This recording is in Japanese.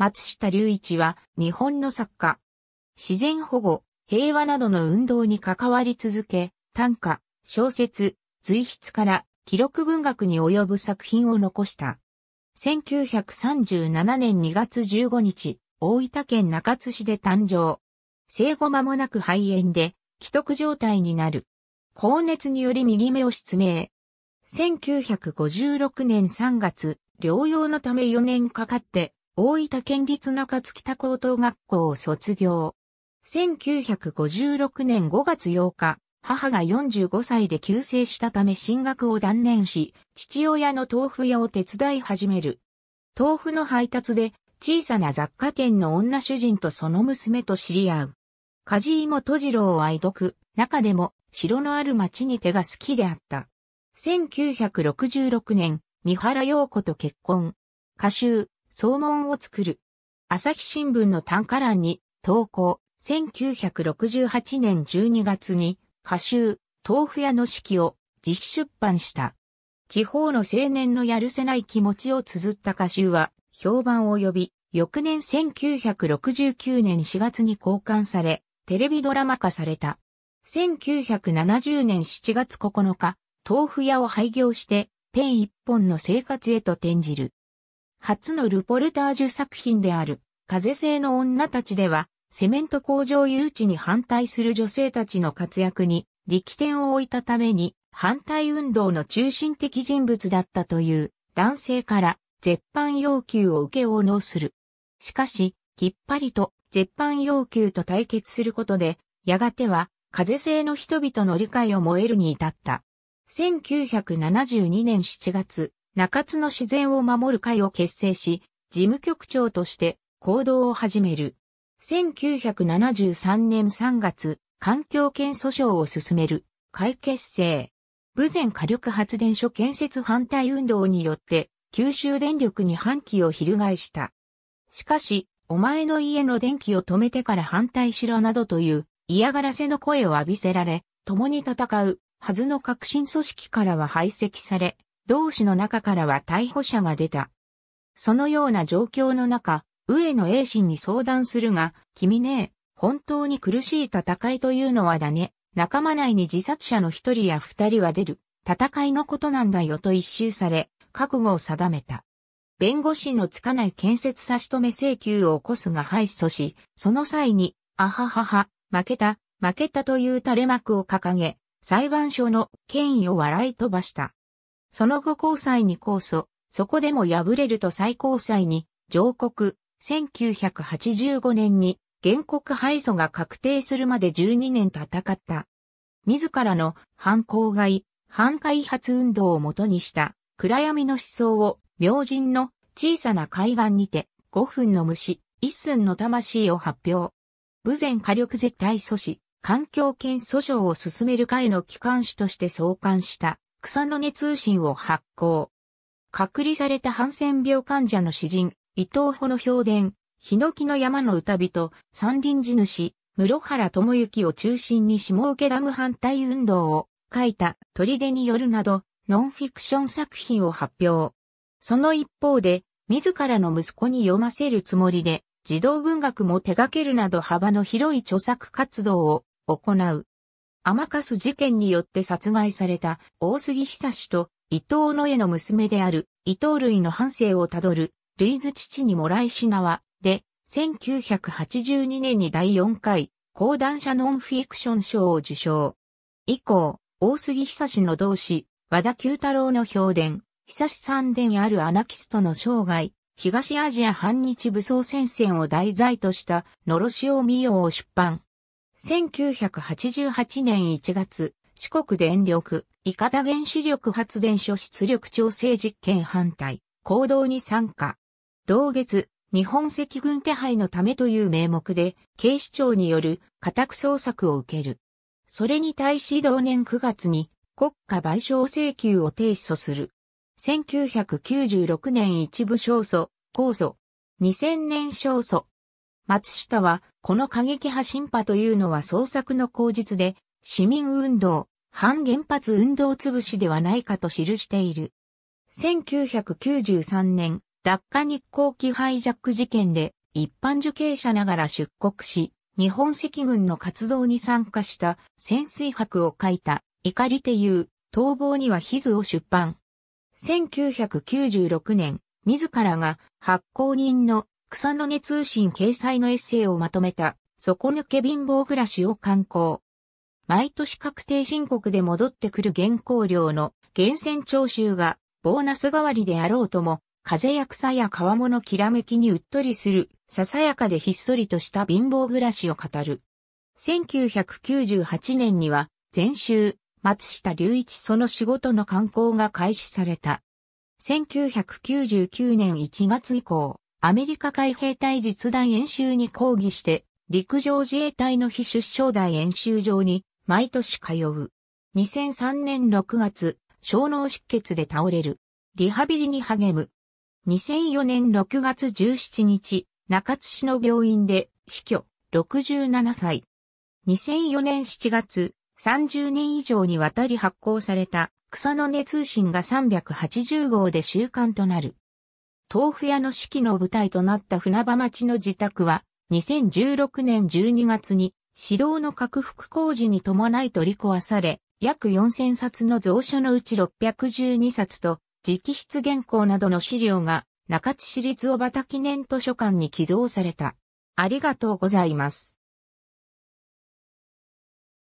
松下隆一は日本の作家。自然保護、平和などの運動に関わり続け、短歌、小説、随筆から記録文学に及ぶ作品を残した。1937年2月15日、大分県中津市で誕生。生後間もなく肺炎で、既得状態になる。高熱により右目を失明。1956年3月、療養のため4年かかって、大分県立中月田高等学校を卒業。1956年5月8日、母が45歳で急逝したため進学を断念し、父親の豆腐屋を手伝い始める。豆腐の配達で小さな雑貨店の女主人とその娘と知り合う。梶井元次郎を愛読、中でも城のある町に手が好きであった。1966年、三原陽子と結婚。歌集、総門を作る。朝日新聞の短歌欄に投稿、1968年12月に歌集、豆腐屋の式を自費出版した。地方の青年のやるせない気持ちを綴った歌集は評判を呼び、翌年1969年4月に交換され、テレビドラマ化された。1970年7月9日、豆腐屋を廃業して、ペン一本の生活へと転じる。初のルポルタージュ作品である、風製の女たちでは、セメント工場誘致に反対する女性たちの活躍に力点を置いたために反対運動の中心的人物だったという男性から絶版要求を受け応能する。しかし、きっぱりと絶版要求と対決することで、やがては風製の人々の理解を燃えるに至った。1972年7月、中津の自然を守る会を結成し、事務局長として行動を始める。1973年3月、環境権訴訟を進める、会結成。武前火力発電所建設反対運動によって、九州電力に反旗を翻した。しかし、お前の家の電気を止めてから反対しろなどという嫌がらせの声を浴びせられ、共に戦うはずの革新組織からは排斥され、同志の中からは逮捕者が出た。そのような状況の中、上野栄心に相談するが、君ねえ、本当に苦しい戦いというのはだね、仲間内に自殺者の一人や二人は出る、戦いのことなんだよと一周され、覚悟を定めた。弁護士のつかない建設差し止め請求を起こすが敗訴し、その際に、あははは、負けた、負けたという垂れ幕を掲げ、裁判所の権威を笑い飛ばした。その後高裁に控訴、そこでも敗れると最高裁に上告、1985年に原告敗訴が確定するまで12年戦った。自らの反抗外、反開発運動をもとにした暗闇の思想を明神の小さな海岸にて5分の虫、一寸の魂を発表。武前火力絶対阻止、環境権訴訟を進める会の機関紙として創刊した。草の根通信を発行。隔離されたハンセン病患者の詩人、伊藤穂の評伝、ヒノキの山の歌人、三輪地主、室原智之を中心に下請けダム反対運動を書いた砦によるなど、ノンフィクション作品を発表。その一方で、自らの息子に読ませるつもりで、児童文学も手掛けるなど幅の広い著作活動を行う。甘す事件によって殺害された大杉久志と伊藤の絵の娘である伊藤類の半生をたどる、類図父にもらいしなわ、で、1982年に第4回、講談社ノンフィクション賞を受賞。以降、大杉久志の同志、和田久太郎の評伝、久志三伝あるアナキストの生涯、東アジア反日武装戦線を題材とした、のろしを見ようを出版。1988年1月、四国電力、伊方原子力発電所出力調整実験反対、行動に参加。同月、日本赤軍手配のためという名目で、警視庁による家宅捜索を受ける。それに対し同年9月に国家賠償請求を提訴する。1996年一部勝訴、控訴。2000年勝訴。松下はこの過激派審派というのは創作の口実で、市民運動、反原発運動潰しではないかと記している。1993年、ダッカ日航機ハイジャック事件で一般受刑者ながら出国し、日本赤軍の活動に参加した潜水博を書いた怒りていう逃亡にはヒズを出版。1996年、自らが発行人の草の根通信掲載のエッセイをまとめた、底抜け貧乏暮らしを刊行。毎年確定申告で戻ってくる原稿料の源泉徴収が、ボーナス代わりであろうとも、風や草や皮物きらめきにうっとりする、ささやかでひっそりとした貧乏暮らしを語る。1998年には、前週、松下隆一その仕事の刊行が開始された。1999年1月以降、アメリカ海兵隊実弾演習に抗議して、陸上自衛隊の非出生代演習場に毎年通う。2003年6月、小脳出血で倒れる。リハビリに励む。2004年6月17日、中津市の病院で死去、67歳。2004年7月、30年以上にわたり発行された草の根通信が380号で習慣となる。豆腐屋の式の舞台となった船場町の自宅は、2016年12月に、指導の拡幅工事に伴い取り壊され、約4000冊の蔵書のうち612冊と、直筆原稿などの資料が、中津市立小畑記念図書館に寄贈された。ありがとうございます。